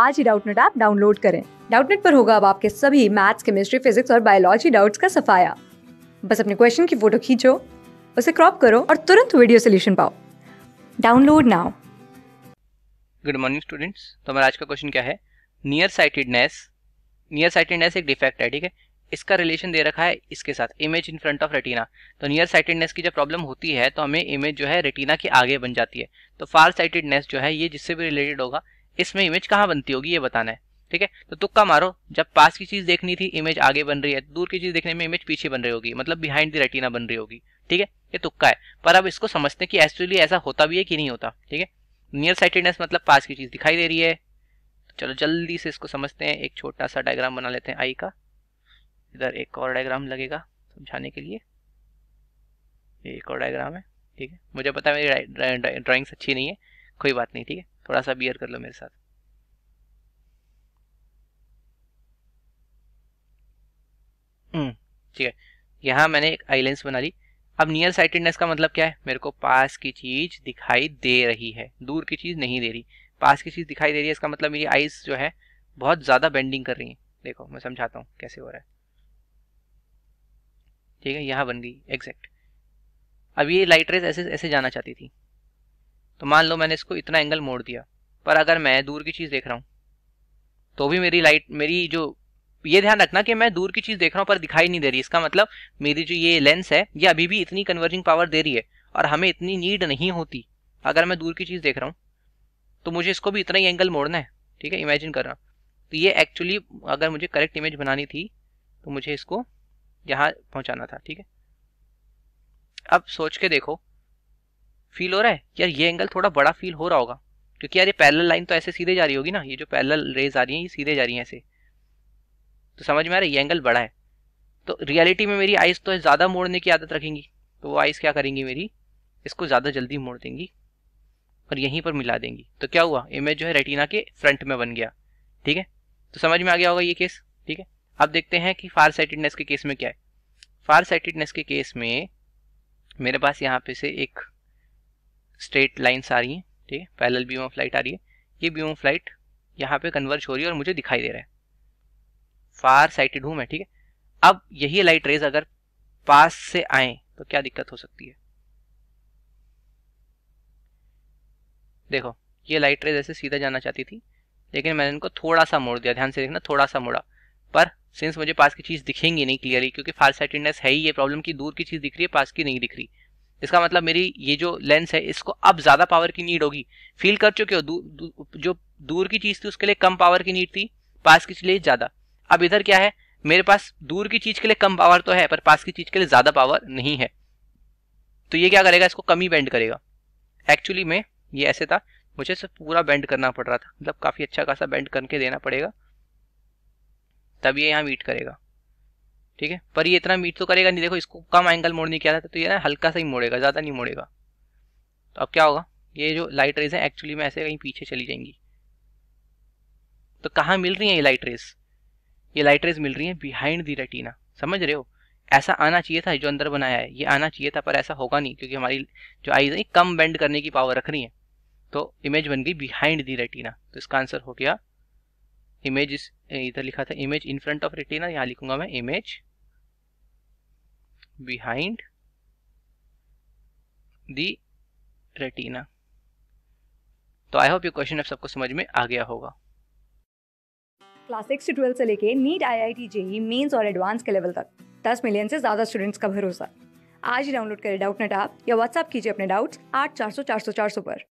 आज ही Doubtnut app download करें डाउटनेट पर होगा अब आपके सभी मैथ्स केमिस्ट्री फिजिक्स और बायोलॉजी डाउट्स का सफाया बस अपने क्वेश्चन की फोटो खींचो उसे क्रॉप करो और तुरंत वीडियो सोल्यूशन पाओ download now good morning students तो हमारा आज का क्वेश्चन क्या है नियर साइटेडनेस नियर साइटेडनेस एक डिफेक्ट है ठीक है इसका रिलेशन दे रखा है इसके साथ image in front of retina तो नियर साइटेडनेस की जब प्रॉब्लम होती है तो हमें इमेज जो है रेटिना के आगे बन जाती है तो फार साइटेडनेस जो है ये जिससे भी रिलेटेड होगा इसमें इमेज कहाँ बनती होगी ये बताना है ठीक है तो तुक्का मारो जब पास की चीज़ देखनी थी इमेज आगे बन रही है दूर की चीज़ देखने में इमेज पीछे बन रही होगी मतलब बिहाइंड द रेटिना बन रही होगी ठीक है ये तुक्का है पर अब इसको समझते हैं कि एक्चुअली ऐसा होता भी है कि नहीं होता ठीक है नियर साइटेडनेस मतलब पास की चीज़ दिखाई दे रही है तो चलो जल्दी से इसको समझते हैं एक छोटा सा डायग्राम बना लेते हैं आई का इधर एक और डायग्राम लगेगा समझाने के लिए एक और डायग्राम है ठीक है मुझे पता है मेरी ड्राइंग्स अच्छी नहीं है कोई बात नहीं ठीक है थोड़ा सा बियर कर लो मेरे साथ हम्म, ठीक है यहां मैंने एक आईलेंस बना ली अब नियर साइटेडनेस का मतलब क्या है मेरे को पास की चीज दिखाई दे रही है दूर की चीज नहीं दे रही पास की चीज दिखाई दे रही है इसका मतलब मेरी आईज जो है बहुत ज्यादा बेंडिंग कर रही है देखो मैं समझाता हूँ कैसे हो रहा है ठीक है यहाँ बन गई एग्जैक्ट अब ये लाइट रेस ऐसे ऐसे जाना चाहती थी तो मान लो मैंने इसको इतना एंगल मोड़ दिया पर अगर मैं दूर की चीज़ देख रहा हूँ तो भी मेरी लाइट मेरी जो ये ध्यान रखना कि मैं दूर की चीज़ देख रहा हूँ पर दिखाई नहीं दे रही इसका मतलब मेरी जो ये लेंस है ये अभी भी इतनी कन्वर्जिंग पावर दे रही है और हमें इतनी नीड नहीं होती अगर मैं दूर की चीज़ देख रहा हूँ तो मुझे इसको भी इतना ही एंगल मोड़ना है ठीक है इमेजिन कर रहा तो ये एक्चुअली अगर मुझे करेक्ट इमेज बनानी थी तो मुझे इसको यहाँ पहुँचाना था ठीक है अब सोच के देखो फील हो रहा है यार ये एंगल थोड़ा बड़ा फील हो रहा होगा क्योंकि यार ये पैरल लाइन तो ऐसे सीधे जा रही होगी ना ये जो पैरल रेज आ रही है ये सीधे जा रही है ऐसे तो समझ में आ रहा है ये एंगल बड़ा है तो रियलिटी में मेरी आइज़ तो ज़्यादा मोड़ने की आदत रखेंगी तो वो आइज़ क्या करेंगी मेरी इसको ज़्यादा जल्दी मोड़ देंगी और यहीं पर मिला देंगी तो क्या हुआ इमेज जो है रेटिना के फ्रंट में बन गया ठीक है तो समझ में आ गया होगा ये केस ठीक है अब देखते हैं कि फार साइटेडनेस के केस में क्या है फार साइटेडनेस के केस में मेरे पास यहाँ पे से एक स्ट्रेट लाइन्स आ रही हैं ठीक है पैरल बीम ऑफ लाइट आ रही है ये बीम ऑफ लाइट यहाँ पे कन्वर्ज हो रही है और मुझे दिखाई दे रहा है फार साइटेड हूँ मैं ठीक है अब यही लाइट रेज अगर पास से आए तो क्या दिक्कत हो सकती है देखो ये लाइट रेज ऐसे सीधा जाना चाहती थी लेकिन मैंने इनको थोड़ा सा मोड़ दिया ध्यान से देखना थोड़ा सा मोड़ा पर सिंस मुझे पास की चीज़ दिखेंगी नहीं क्लियरली क्योंकि फार साइटेडनेस है ही ये प्रॉब्लम की दूर की चीज़ दिख रही है पास की नहीं दिख रही इसका मतलब मेरी ये जो लेंस है इसको अब ज़्यादा पावर की नीड होगी फील कर चुके हो दू, दू, जो दूर की चीज़ थी उसके लिए कम पावर की नीड थी पास की लिए ज़्यादा अब इधर क्या है मेरे पास दूर की चीज़ के लिए कम पावर तो है पर पास की चीज़ के लिए ज़्यादा पावर नहीं है तो ये क्या करेगा इसको कम ही बेंड करेगा एक्चुअली में ये ऐसे था मुझे सब पूरा बेंड करना पड़ रहा था मतलब काफ़ी अच्छा खासा बेंड करके देना पड़ेगा तब ये यहाँ मीट करेगा ठीक है पर ये इतना मीट तो करेगा नहीं देखो इसको कम एंगल मोड़ने की आदत है तो ये ना हल्का सा ही मोड़ेगा ज़्यादा नहीं मोड़ेगा तो अब क्या होगा ये जो लाइट रेज है एक्चुअली में ऐसे कहीं पीछे चली जाएंगी तो कहाँ मिल रही है ये लाइट रेस ये लाइट रेस मिल रही है बिहाइंड दी रेटिना समझ रहे हो ऐसा आना चाहिए था जो अंदर बनाया है ये आना चाहिए था पर ऐसा होगा नहीं क्योंकि हमारी जो आईज है कम बेंड करने की पावर रख रही है तो इमेज बन गई बिहाइंड दी रेटिना तो इसका आंसर हो गया इमेज इस इधर लिखा था image in front of retina यहाँ लिखूंगा मैं इमेज behind the retina तो आई होप ये क्वेश्चन अब सबको समझ में आ गया होगा क्लास सिक्स से ट्वेल्थ से लेके NEET I I T JEE Mains और एडवांस के लेवल तक दस मिलियन से ज़्यादा स्टूडेंट्स का भरोसा आज ही डाउनलोड करें डाउट नेट आप या व्हाट्सअप कीजिए अपने डाउट्स आठ चार सौ चार सौ चार सौ पर